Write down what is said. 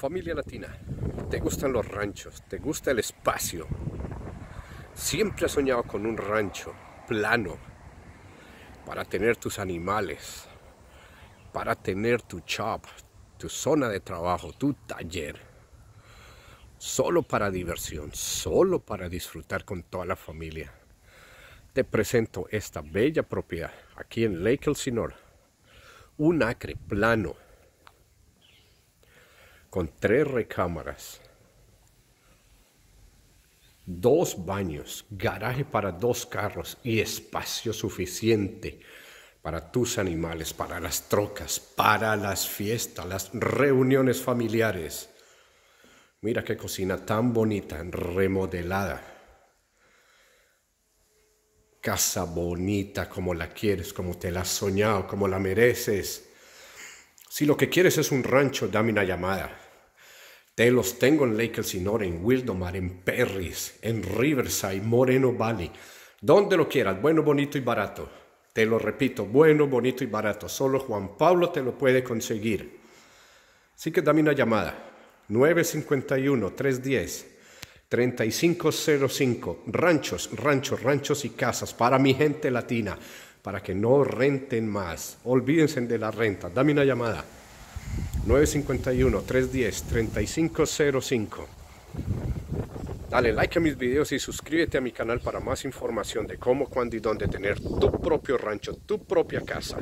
Familia Latina, ¿te gustan los ranchos? ¿Te gusta el espacio? Siempre has soñado con un rancho plano para tener tus animales, para tener tu shop, tu zona de trabajo, tu taller, solo para diversión, solo para disfrutar con toda la familia. Te presento esta bella propiedad aquí en Lake Elsinore, un acre plano con tres recámaras, dos baños, garaje para dos carros y espacio suficiente para tus animales, para las trocas, para las fiestas, las reuniones familiares. Mira qué cocina tan bonita, remodelada. Casa bonita como la quieres, como te la has soñado, como la mereces. Si lo que quieres es un rancho, dame una llamada. Te los tengo en Lake Elsinore, en Wildomar, en Perris, en Riverside, Moreno Valley. Donde lo quieras, bueno, bonito y barato. Te lo repito, bueno, bonito y barato. Solo Juan Pablo te lo puede conseguir. Así que dame una llamada. 951-310-3505. Ranchos, ranchos, ranchos y casas para mi gente latina para que no renten más. Olvídense de la renta. Dame una llamada. 951-310-3505. Dale like a mis videos y suscríbete a mi canal para más información de cómo, cuándo y dónde tener tu propio rancho, tu propia casa.